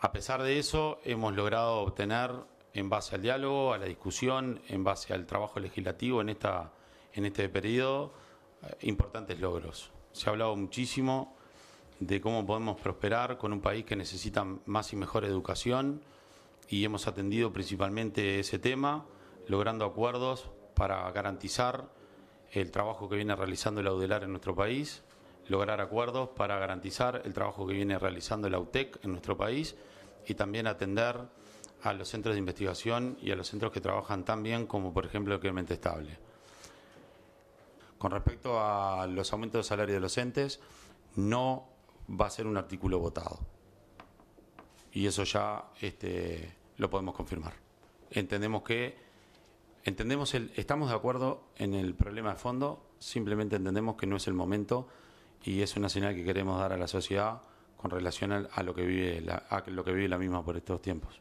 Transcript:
A pesar de eso, hemos logrado obtener, en base al diálogo, a la discusión, en base al trabajo legislativo en, este periodo, eh, importantes logros. Se ha hablado muchísimo de cómo podemos prosperar con un país que necesita más y mejor educación y hemos atendido principalmente ese tema, logrando acuerdos para garantizar el trabajo que viene realizando el Audelar en nuestro país lograr acuerdos para garantizar el trabajo que viene realizando la UTEC en nuestro país y también atender a los centros de investigación y a los centros que trabajan tan bien como por ejemplo el Clemente Estable. Con respecto a los aumentos de salario de los entes, no va a ser un artículo votado. Y eso ya este, lo podemos confirmar. Entendemos que entendemos el, estamos de acuerdo en el problema de fondo, simplemente entendemos que no es el momento y es una señal que queremos dar a la sociedad con relación a, lo que vive la, a lo que vive la misma por estos tiempos.